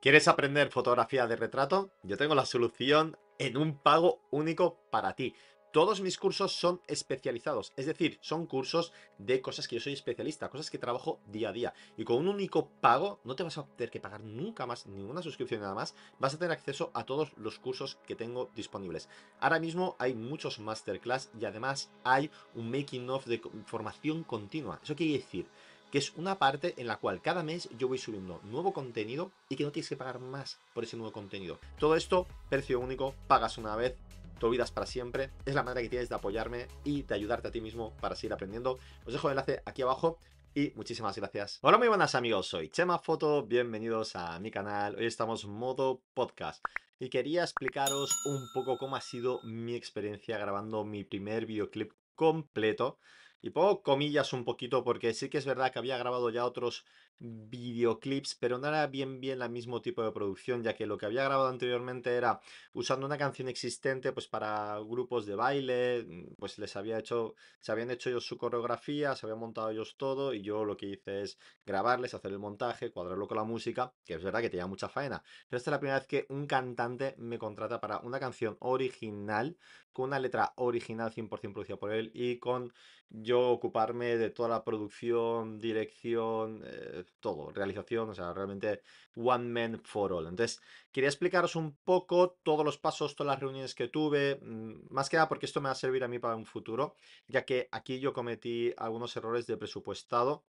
¿Quieres aprender fotografía de retrato? Yo tengo la solución en un pago único para ti. Todos mis cursos son especializados, es decir, son cursos de cosas que yo soy especialista, cosas que trabajo día a día. Y con un único pago no te vas a tener que pagar nunca más ninguna suscripción nada más, vas a tener acceso a todos los cursos que tengo disponibles. Ahora mismo hay muchos masterclass y además hay un making of de formación continua. Eso quiere decir que es una parte en la cual cada mes yo voy subiendo nuevo contenido y que no tienes que pagar más por ese nuevo contenido. Todo esto, precio único, pagas una vez, vida es para siempre. Es la manera que tienes de apoyarme y de ayudarte a ti mismo para seguir aprendiendo. Os dejo el enlace aquí abajo y muchísimas gracias. Hola, muy buenas amigos, soy Chema Foto, bienvenidos a mi canal. Hoy estamos modo podcast y quería explicaros un poco cómo ha sido mi experiencia grabando mi primer videoclip completo y pongo comillas un poquito porque sí que es verdad que había grabado ya otros videoclips, pero no era bien bien el mismo tipo de producción, ya que lo que había grabado anteriormente era usando una canción existente pues para grupos de baile, mm, pues les había hecho, se habían hecho ellos su coreografía, se habían montado ellos todo y yo lo que hice es grabarles, hacer el montaje, cuadrarlo con la música, que es verdad que tenía mucha faena, pero esta es la primera vez que un cantante me contrata para una canción original, con una letra original 100% producida por él y con yo ocuparme de toda la producción, dirección, eh, todo, realización, o sea, realmente one man for all. Entonces, quería explicaros un poco todos los pasos, todas las reuniones que tuve, mm, más que nada porque esto me va a servir a mí para un futuro, ya que aquí yo cometí algunos errores de presupuestado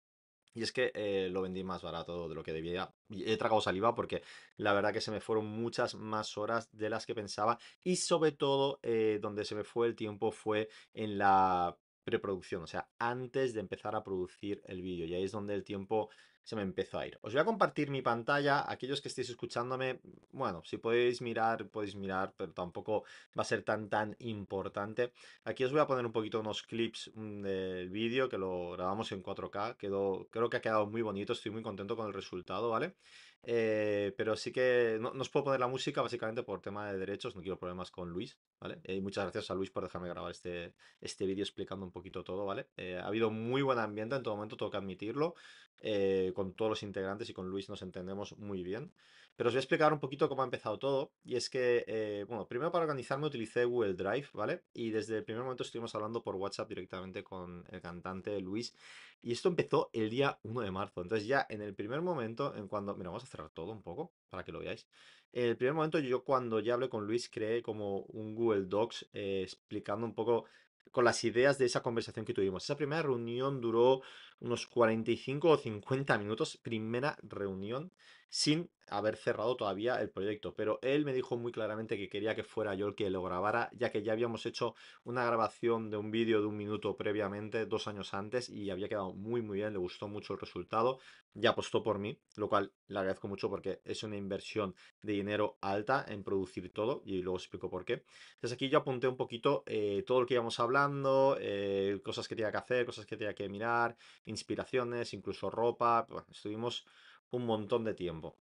y es que eh, lo vendí más barato de lo que debía. He tragado saliva porque la verdad que se me fueron muchas más horas de las que pensaba. Y sobre todo, eh, donde se me fue el tiempo fue en la preproducción, o sea, antes de empezar a producir el vídeo. Y ahí es donde el tiempo se me empezó a ir. Os voy a compartir mi pantalla, aquellos que estéis escuchándome, bueno, si podéis mirar, podéis mirar, pero tampoco va a ser tan tan importante. Aquí os voy a poner un poquito unos clips mm, del vídeo que lo grabamos en 4K, quedó, creo que ha quedado muy bonito, estoy muy contento con el resultado, ¿vale? Eh, pero sí que no, os puedo poner la música básicamente por tema de derechos, no quiero problemas con Luis. Eh, muchas gracias a Luis por dejarme grabar este, este vídeo explicando un poquito todo, ¿vale? Eh, ha habido muy buen ambiente en todo momento, tengo que admitirlo. Eh, con todos los integrantes y con Luis nos entendemos muy bien. Pero os voy a explicar un poquito cómo ha empezado todo. Y es que, eh, bueno, primero para organizarme utilicé Google Drive, ¿vale? Y desde el primer momento estuvimos hablando por WhatsApp directamente con el cantante Luis. Y esto empezó el día 1 de marzo. Entonces ya en el primer momento, en cuando... Mira, vamos a cerrar todo un poco para que lo veáis. En el primer momento yo cuando ya hablé con Luis creé como un Google Docs eh, explicando un poco con las ideas de esa conversación que tuvimos. Esa primera reunión duró unos 45 o 50 minutos, primera reunión, sin haber cerrado todavía el proyecto, pero él me dijo muy claramente que quería que fuera yo el que lo grabara, ya que ya habíamos hecho una grabación de un vídeo de un minuto previamente, dos años antes, y había quedado muy muy bien, le gustó mucho el resultado, ya apostó por mí, lo cual le agradezco mucho porque es una inversión de dinero alta en producir todo, y luego explico por qué. Entonces aquí yo apunté un poquito eh, todo lo que íbamos hablando, eh, cosas que tenía que hacer, cosas que tenía que mirar, inspiraciones, incluso ropa, estuvimos un montón de tiempo.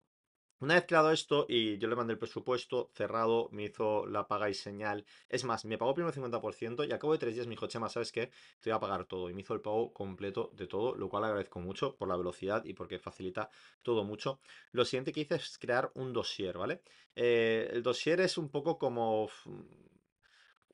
Una vez creado esto y yo le mandé el presupuesto cerrado, me hizo la paga y señal. Es más, me pagó primero el 50% y acabo de tres días me dijo, Chema, ¿sabes qué? Te voy a pagar todo. Y me hizo el pago completo de todo, lo cual agradezco mucho por la velocidad y porque facilita todo mucho. Lo siguiente que hice es crear un dossier, ¿vale? Eh, el dossier es un poco como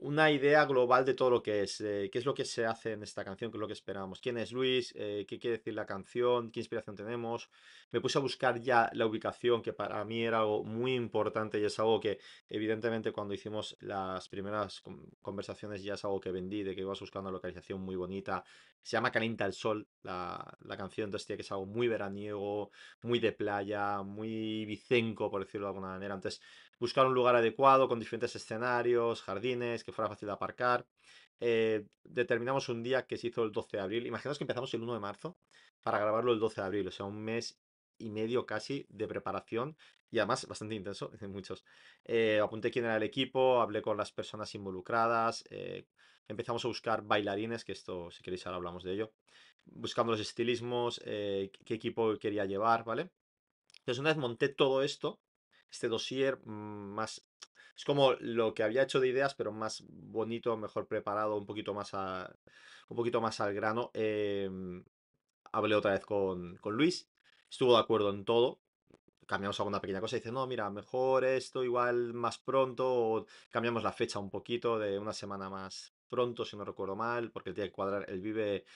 una idea global de todo lo que es, eh, qué es lo que se hace en esta canción, qué es lo que esperamos, quién es Luis, eh, qué quiere decir la canción, qué inspiración tenemos. Me puse a buscar ya la ubicación, que para mí era algo muy importante y es algo que evidentemente cuando hicimos las primeras conversaciones ya es algo que vendí, de que ibas buscando una localización muy bonita. Se llama Calienta el Sol, la, la canción, entonces que es algo muy veraniego, muy de playa, muy vicenco, por decirlo de alguna manera. Entonces, buscar un lugar adecuado con diferentes escenarios, jardines, fuera fácil de aparcar. Eh, determinamos un día que se hizo el 12 de abril. Imaginaos que empezamos el 1 de marzo para grabarlo el 12 de abril, o sea, un mes y medio casi de preparación y además bastante intenso dicen muchos. Eh, apunté quién era el equipo, hablé con las personas involucradas, eh, empezamos a buscar bailarines, que esto si queréis ahora hablamos de ello, buscando los estilismos, eh, qué equipo quería llevar, ¿vale? Entonces una vez monté todo esto, este dossier mm, más es como lo que había hecho de ideas, pero más bonito, mejor preparado, un poquito más, un poquito más al grano. Em, hablé otra vez con, Luis, estuvo de acuerdo en todo, cambiamos alguna pequeña cosa dice, no, mira, mejor esto, igual más pronto, o cambiamos la fecha un poquito de una semana más pronto, si no recuerdo mal, porque tiene que cuadrar, él vive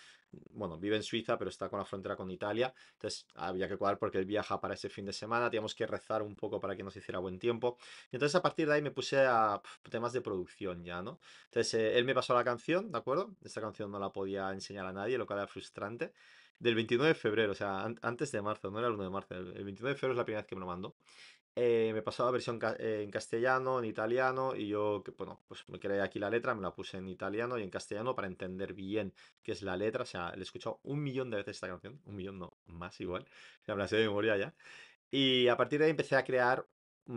bueno, vive en Suiza, pero está con la frontera con Italia. Entonces había que cuadrar porque él viaja para ese fin de semana. Teníamos que rezar un poco para que nos hiciera buen tiempo. Y entonces a partir de ahí me puse a temas de producción ya, ¿no? Entonces eh, él me pasó la canción, ¿de acuerdo? Esta canción no la podía enseñar a nadie, lo cual era frustrante. Del 29 de febrero, o sea, antes de marzo, no era el 1 de marzo. El 29 de febrero es la primera vez que me lo mandó. Eh, me pasaba versión eh, en castellano, en italiano, y yo, bueno, pues me creé aquí la letra, me la puse en italiano y en castellano para entender bien qué es la letra. O sea, le he escuchado un millón de veces esta canción, un millón no, más igual, se me de memoria ya. Y a partir de ahí empecé a crear mm,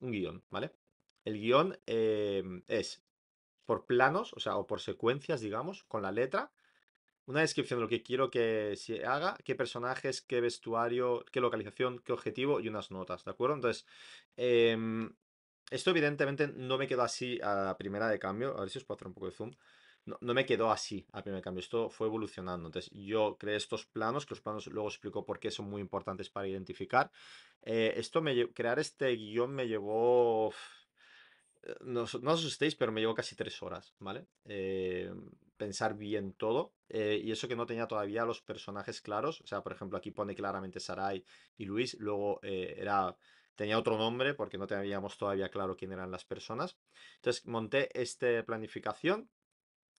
un, guión, ¿vale? El guión em, es por planos, o sea, o por secuencias, digamos, con la letra, una descripción de lo que quiero que se haga, qué personajes, qué vestuario, qué localización, qué objetivo y unas notas, ¿de acuerdo? Entonces, em, esto evidentemente no me quedó así a la primera de cambio. A ver si os puedo hacer un poco de zoom. No, me quedó así a primera de cambio, esto fue evolucionando. Entonces, yo creé estos planos, que los planos luego explico por qué son muy importantes para identificar. Eh, esto me crear este guión me llevó eh, no, os asustéis, pero me llevó casi tres horas, ¿vale? Eh, pensar bien todo. Eh, y eso que no tenía todavía los personajes claros. O sea, por ejemplo, aquí pone claramente Sarai y Luis. Luego era. Tenía otro nombre porque no teníamos todavía claro quién eran las personas. Entonces monté esta planificación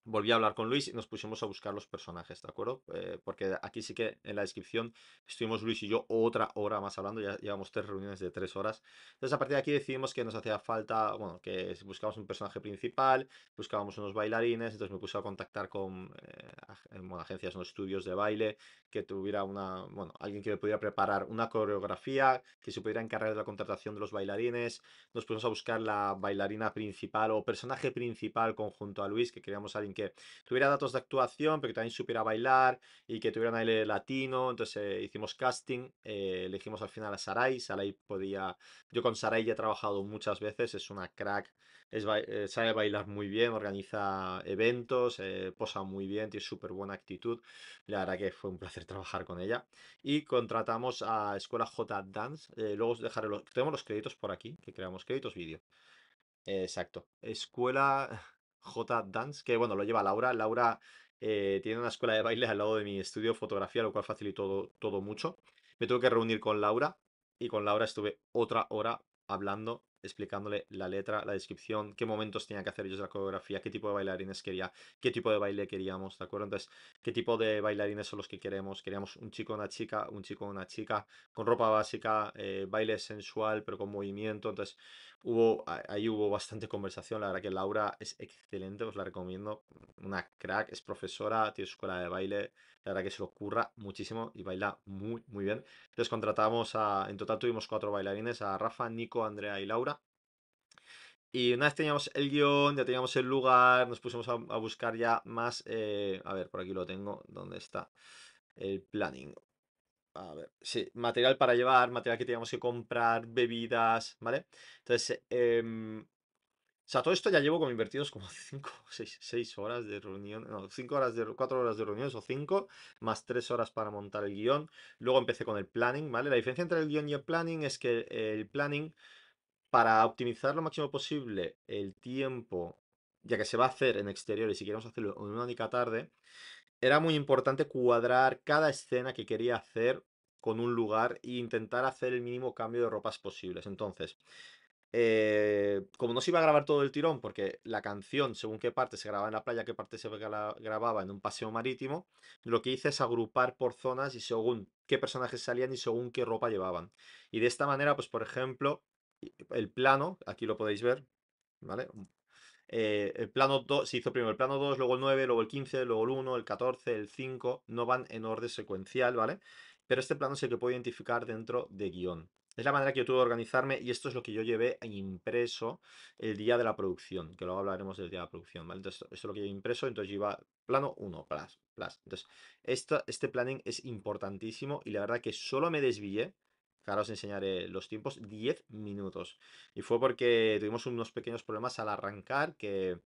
volví a hablar con Luis y nos pusimos a buscar los personajes, ¿de acuerdo? Eh, porque aquí sí que en la descripción estuvimos Luis y yo otra hora más hablando, ya llevamos tres reuniones de tres horas. Entonces a partir de aquí decidimos que nos hacía falta, bueno, que buscábamos un personaje principal, buscábamos unos bailarines, entonces me puse a contactar con eh, agencias, o estudios de baile, que tuviera una, bueno, alguien que me pudiera preparar una coreografía, que se pudiera encargar de la contratación de los bailarines. Nos pusimos a buscar la bailarina principal o personaje principal conjunto a Luis, que queríamos alguien que tuviera datos de actuación, pero que también supiera bailar y que tuviera un aire latino. Entonces hicimos casting, eh, elegimos al final a Sarai. Sarai podía. Yo con Sarai ya he trabajado muchas veces, es una crack. Es eh, sabe bailar muy bien, organiza eventos, eh, posa muy bien, tiene súper buena actitud. La verdad que fue un placer trabajar con ella. Y contratamos a Escuela J Dance. Eh, luego os dejaré los... Tenemos los créditos por aquí, que creamos créditos vídeo. Exacto. Escuela J Dance, que bueno, lo lleva Laura. Laura eh, tiene una escuela de baile al lado de mi estudio fotografía, lo cual facilitó todo, todo mucho. Me tuve que reunir con Laura y con Laura estuve otra hora hablando, explicándole la letra, la descripción, qué momentos tenía que hacer ellos la coreografía, qué tipo de bailarines quería, qué tipo de baile queríamos, ¿de acuerdo? Entonces, qué tipo de bailarines son los que queremos. Queríamos un chico, una chica, un chico, una chica, con ropa básica, eh, baile sensual, pero con movimiento. Entonces, Hubo, ahí hubo bastante conversación, la verdad que Laura es excelente, os la recomiendo, una crack, es profesora, tiene su escuela de baile, la verdad que se lo curra muchísimo y baila muy, muy bien. Entonces contratamos a, en total tuvimos cuatro bailarines, a Rafa, Nico, Andrea y Laura. Y una vez teníamos el guión, ya teníamos el lugar, nos pusimos a, buscar ya más, eh, a ver, por aquí lo tengo, ¿dónde está? El planning. A ver, sí, material para llevar, material que teníamos que comprar, bebidas, ¿vale? Entonces, em, o sea, todo esto ya llevo como invertidos como 5, 6, 6 horas de reunión, no, 5 horas 4 horas de reuniones o 5, más 3 horas para montar el guión. Luego empecé con el planning, ¿vale? La diferencia entre el guión y el planning es que el planning, para optimizar lo máximo posible el tiempo, ya que se va a hacer en exteriores y si queremos hacerlo en una única tarde, era muy importante cuadrar cada escena que quería hacer con un lugar e intentar hacer el mínimo cambio de ropas posibles. Entonces, eh, como no se iba a grabar todo el tirón, porque la canción, según qué parte se grababa en la playa, qué parte se grababa en un paseo marítimo, lo que hice es agrupar por zonas y según qué personajes salían y según qué ropa llevaban. Y de esta manera, pues por ejemplo, el plano, aquí lo podéis ver, ¿vale? Eh, el plano 2 se hizo primero el plano 2, luego el 9, luego el 15, luego el 1, el 14, el 5, no van en orden secuencial, ¿vale? pero este plano es el que puedo identificar dentro de guión. Es la manera que yo tuve de organizarme y esto es lo que yo llevé impreso el día de la producción, que luego hablaremos del día de la producción, esto es lo que yo impreso, entonces yo iba plano 1, plus, plus. Entonces, este planning es importantísimo y la verdad que solo me desvié, que ahora os enseñaré los tiempos, 10 minutos. Y fue porque tuvimos unos pequeños problemas al arrancar que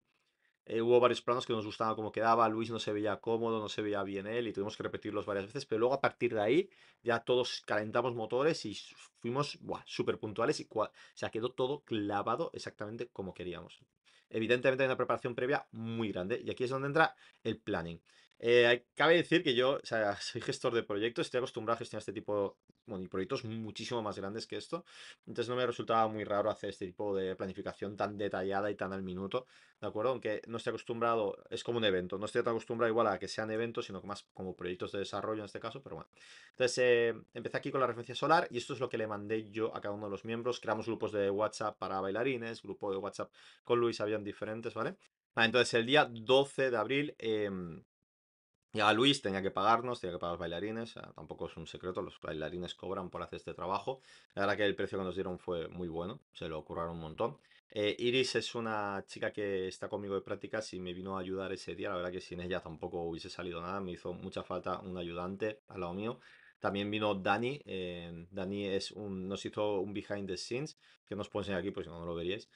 eh, hubo varios planos que nos gustaban como quedaba, Luis no se veía cómodo, no se veía bien él y tuvimos que repetirlos varias veces, pero luego a partir de ahí ya todos calentamos motores y fuimos súper puntuales y o sea, quedó todo clavado exactamente como queríamos. Evidentemente hay una preparación previa muy grande y aquí es donde entra el planning. Eh, cabe decir que yo sea, soy gestor de proyectos, estoy acostumbrado a gestionar este tipo de bueno, y proyectos muchísimo más grandes que esto. Entonces no me resultaba muy raro hacer este tipo de planificación tan detallada y tan al minuto, ¿de acuerdo? Aunque no estoy acostumbrado, es como un evento, no estoy tan acostumbrado igual a que sean eventos, sino más como proyectos de desarrollo en este caso, pero bueno. Entonces eh, empecé aquí con la referencia solar y esto es lo que le mandé yo a cada uno de los miembros. Creamos grupos de WhatsApp para bailarines, grupo de WhatsApp con Luis, habían diferentes, ¿vale? Ah, entonces el día 12 de abril... Em, a Luis tenía que pagarnos, tenía que pagar los bailarines, tampoco es un secreto, los bailarines cobran por hacer este trabajo. La verdad que el precio que nos dieron fue muy bueno, se lo curraron un montón. Eh, Iris es una chica que está conmigo de prácticas y me vino a ayudar ese día, la verdad que sin ella tampoco hubiese salido nada, me hizo mucha falta un ayudante al lado mío. También vino Dani. Eh, Dani es un, nos hizo un behind the scenes que nos ponen puedo enseñar aquí, pues si no, no lo veríais.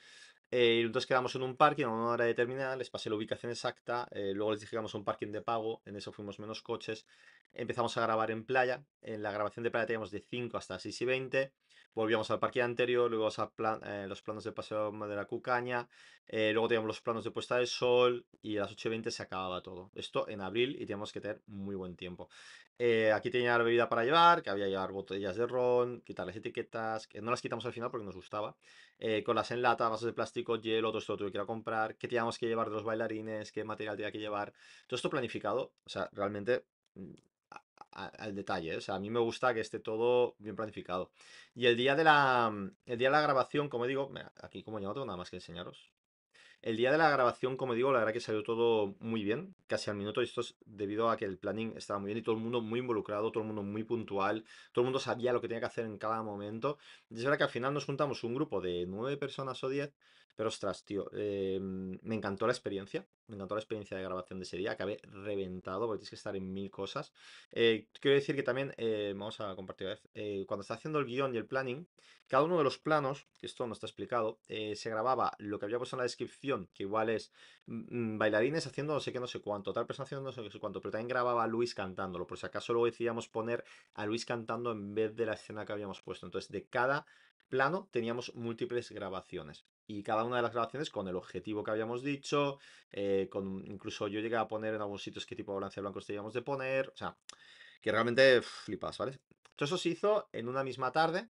Eh, y entonces quedamos en un parking a una hora determinada, les pasé la ubicación exacta, eh, luego les dije un parking de pago, en eso fuimos menos coches, empezamos a grabar en playa, en la grabación de playa teníamos de 5 hasta 6 y 20, volvíamos al parque anterior, luego eh, los planos de paseo de la Cucaña, eh, luego teníamos los planos de puesta de sol y a las 8.20 se acababa todo. Esto en abril y teníamos que tener muy buen tiempo. Eh, aquí tenía la bebida para llevar, que había que llevar botellas de ron, quitar las etiquetas, que no las quitamos al final porque nos gustaba. con las en lata, vasos de plástico, hielo, todo esto tuve que ir a comprar, qué teníamos que llevar de los bailarines, qué material tenía que llevar. Todo esto planificado, o sea, realmente mm, al detalle. ¿eh? O sea, a mí me gusta que esté todo bien planificado. Y el día de la, mm, el día de la grabación, como digo, aquí como ya no nada más que enseñaros. El día de la grabación, como digo, la verdad que salió todo muy bien, casi al minuto, y esto es debido a que el planning estaba muy bien y todo el mundo muy involucrado, todo el mundo muy puntual, todo el mundo sabía lo que tenía que hacer en cada momento. es verdad que al final nos juntamos un grupo de nueve personas o diez, pero ostras, tío, eh, me encantó la experiencia me encantó la experiencia de grabación de ese día, acabé reventado porque tienes que estar en mil cosas. Eh, quiero decir que también, eh, vamos a compartir, eh, cuando está haciendo el guión y el planning, cada uno de los planos, que esto no está explicado, se grababa lo que había puesto en la descripción, que igual es mm, mm, bailarines haciendo no sé qué, no sé cuánto, tal persona haciendo no sé qué, no sé cuánto, pero también grababa a Luis cantándolo, por si acaso luego decidíamos poner a Luis cantando en vez de la escena que habíamos puesto. Entonces, de cada plano teníamos múltiples grabaciones y cada una de las grabaciones con el objetivo que habíamos dicho, eh, eh, incluso yo llegué a poner en algunos sitios qué tipo de balance blancos teníamos de poner, o sea, que realmente flipas, ¿vale? Todo eso se hizo en una misma tarde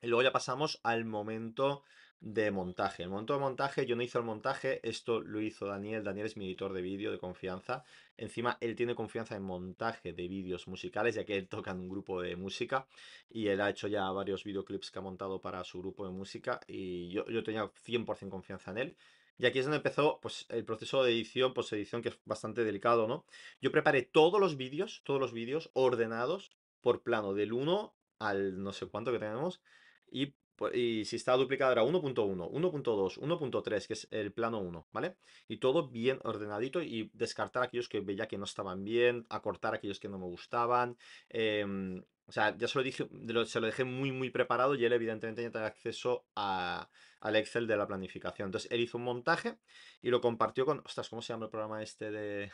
y luego ya pasamos al momento de montaje. El momento de montaje, yo no hice el montaje, esto lo hizo Daniel. Daniel es mi editor de vídeo de confianza. Encima, él tiene confianza en montaje de vídeos musicales, ya que él toca en un grupo de música y él ha hecho ya varios videoclips que ha montado para su grupo de música y yo, yo tenía 100% confianza en él. Y aquí es donde empezó pues, el proceso de edición, post-edición, pues, que es bastante delicado, ¿no? Yo preparé todos los vídeos, todos los vídeos ordenados por plano, del 1 al no sé cuánto que tenemos, y y si está duplicado era 1.1, 1.2, 1.3, que es el plano 1, ¿vale? Y todo bien ordenadito y descartar aquellos que veía que no estaban bien, acortar aquellos que no me gustaban. Em, o sea, ya se lo, dije, se lo dejé muy, muy preparado y él evidentemente ya tenía acceso al Excel de la planificación. Entonces, él hizo un montaje y lo compartió con... Ostras, ¿cómo se llama el programa este de...?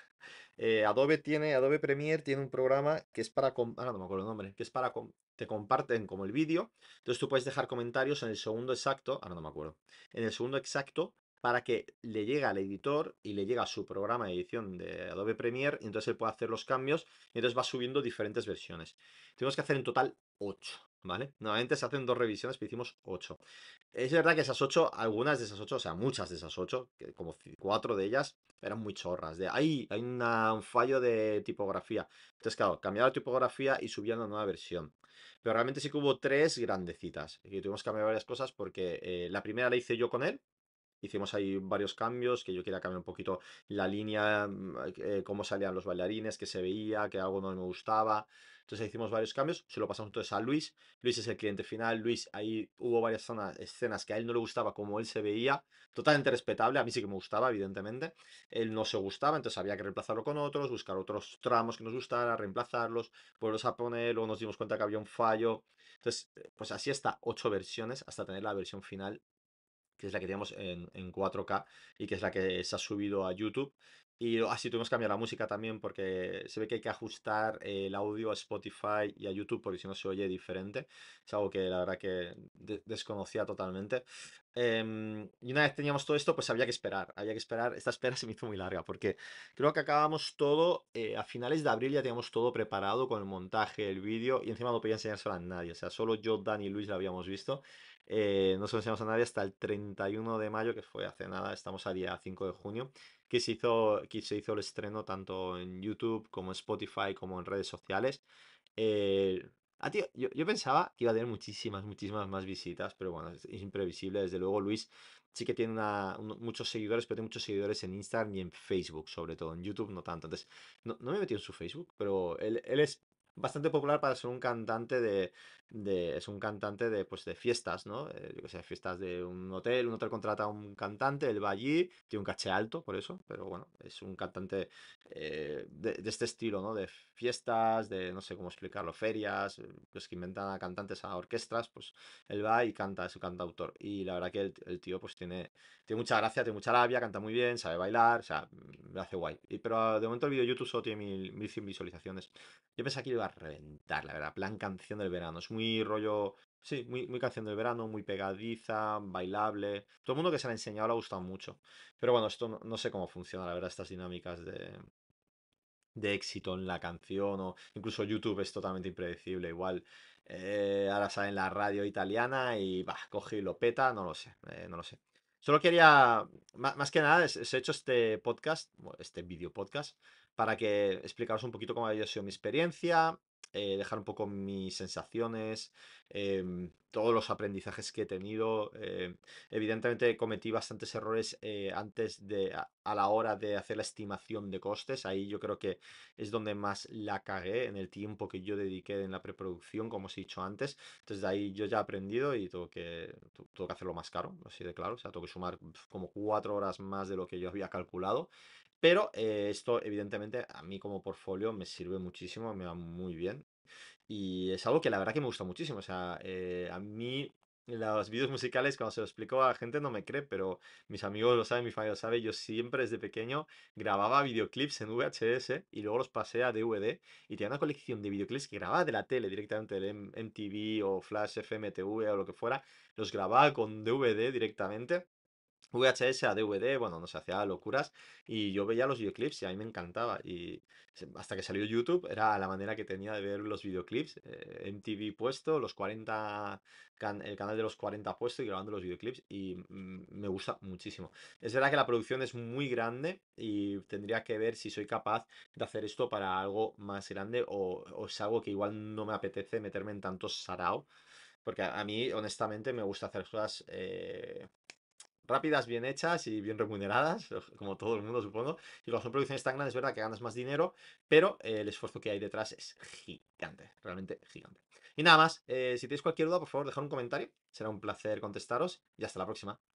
Eh, Adobe tiene, Adobe Premiere tiene un programa que es para... Ah, no me acuerdo el nombre, que es para te comparten como el vídeo. Entonces tú puedes dejar comentarios en el segundo exacto, ahora no me acuerdo, en el segundo exacto para que le llegue al editor y le llegue a su programa de edición de Adobe Premiere y entonces él puede hacer los cambios y entonces va subiendo diferentes versiones. Tenemos que hacer en total 8. ¿Vale? Nuevamente se hacen dos revisiones, pero hicimos ocho. Es verdad que esas ocho, algunas de esas ocho, o sea, muchas de esas ocho, como cuatro de ellas, eran muy chorras. De ahí hay un fallo de tipografía. Entonces, claro, cambiaba la tipografía y subía una nueva versión. Pero realmente sí que hubo tres grandecitas. Y tuvimos que cambiar varias cosas porque eh, la primera la hice yo con él, hicimos ahí varios cambios, que yo quería cambiar un poquito la línea, mm, eh, cómo salían los bailarines, que se veía, que algo no me gustaba, entonces hicimos varios cambios, se lo pasamos entonces a Luis. Luis es el cliente final. Luis, ahí hubo varias zonas, escenas que a él no le gustaba como él se veía. Totalmente respetable, a mí sí que me gustaba, evidentemente. Él no se gustaba, entonces había que reemplazarlo con otros, buscar otros tramos que nos gustara, reemplazarlos, volverlos a poner. Luego nos dimos cuenta que había un fallo. Entonces, pues así está, ocho versiones, hasta tener la versión final que es la que tenemos en, en, 4K y que es la que se ha subido a YouTube y así tuvimos que cambiar la música también porque se ve que hay que ajustar el audio a Spotify y a YouTube porque si no se oye diferente. Es algo que la verdad que desconocía totalmente. Em, y una vez teníamos todo esto, pues había que esperar. Había que esperar. Esta espera se me hizo muy larga porque creo que acabamos todo. Eh, a finales de abril ya teníamos todo preparado con el montaje, el vídeo y encima no podía enseñárselo a nadie. O sea, solo yo, Dani y Luis lo habíamos visto. Eh, no se lo enseñamos a nadie hasta el 31 de mayo, que fue hace nada, estamos a día 5 de junio que se hizo, que se hizo el estreno tanto en YouTube como en Spotify como en redes sociales. Eh, ah, tío, yo, yo, pensaba que iba a tener muchísimas, muchísimas más visitas, pero bueno, es, imprevisible. Desde luego, Luis sí que tiene muchos seguidores, pero tiene muchos seguidores en Instagram y en Facebook, sobre todo. En YouTube no tanto. Entonces, no, me he metido en su Facebook, pero él, él es bastante popular para ser un cantante de, es un cantante de, pues, de fiestas, ¿no? Eh, yo que sé, fiestas de un hotel, un hotel contrata a un cantante, él va allí, tiene un caché alto por eso, pero bueno, es un cantante eh, de, este estilo, ¿no? De fiestas, de no sé cómo explicarlo, ferias, eh, pues que inventan a cantantes, a orquestas, pues él va y canta, es un cantautor. Y la verdad que el, tío pues tiene, tiene mucha gracia, tiene mucha labia, canta muy bien, sabe bailar, o sea, mm, lo hace guay. Y, pero de momento el vídeo YouTube solo tiene 1100 visualizaciones. Yo pensé que iba a reventar, la verdad, plan canción del verano, es muy rollo. Sí, muy, muy canción de verano, muy pegadiza, bailable. Todo el mundo que se la ha enseñado le ha gustado mucho. Pero bueno, esto no, sé cómo funciona, la verdad, estas dinámicas de, de éxito en la canción o incluso YouTube es totalmente impredecible igual eh, ahora sale en la radio italiana y va coge y lo peta no lo sé eh, no lo sé solo quería más, que nada he hecho este podcast este video podcast para que explicaros un poquito cómo había sido mi experiencia eh, dejar un poco mis sensaciones, em, todos los aprendizajes que he tenido. Eh, evidentemente cometí bastantes errores eh, antes de a, la hora de hacer la estimación de costes. Ahí yo creo que es donde más la cagué en el tiempo que yo dediqué en la preproducción, como os he dicho antes. Entonces de ahí yo ya he aprendido y todo que, tengo que hacerlo más caro, así de claro. O sea, tengo que sumar como cuatro horas más de lo que yo había calculado. Pero eh, esto, evidentemente, a mí como portfolio me sirve muchísimo, me va muy bien. Y es algo que la verdad que me gusta muchísimo. O sea, eh, a mí los vídeos musicales, cuando se lo explico a la gente, no me cree, pero mis amigos lo saben, mi familia lo sabe. Yo siempre desde pequeño grababa videoclips en VHS y luego los pasé a DVD y tenía una colección de videoclips que grababa de la tele directamente, de MTV o Flash FM, TV o lo que fuera. Los grababa con DVD directamente VHS a DVD, bueno, no se hacía locuras y yo veía los videoclips y a mí me encantaba y hasta que salió YouTube era la manera que tenía de ver los videoclips, eh, MTV puesto, los 40 el canal de los 40 puesto y grabando los videoclips y me gusta muchísimo. Es verdad que la producción es muy grande y tendría que ver si soy capaz de hacer esto para algo más grande o, es algo que igual no me apetece meterme en tanto sarao. Porque a, mí, honestamente, me gusta hacer cosas eh, rápidas, bien hechas y bien remuneradas, como todo el mundo supongo. Y cuando son producciones tan grandes, es verdad que ganas más dinero, pero eh, el esfuerzo que hay detrás es gigante, realmente gigante. Y nada más, eh, si tenéis cualquier duda, por favor, dejad un comentario. Será un placer contestaros y hasta la próxima.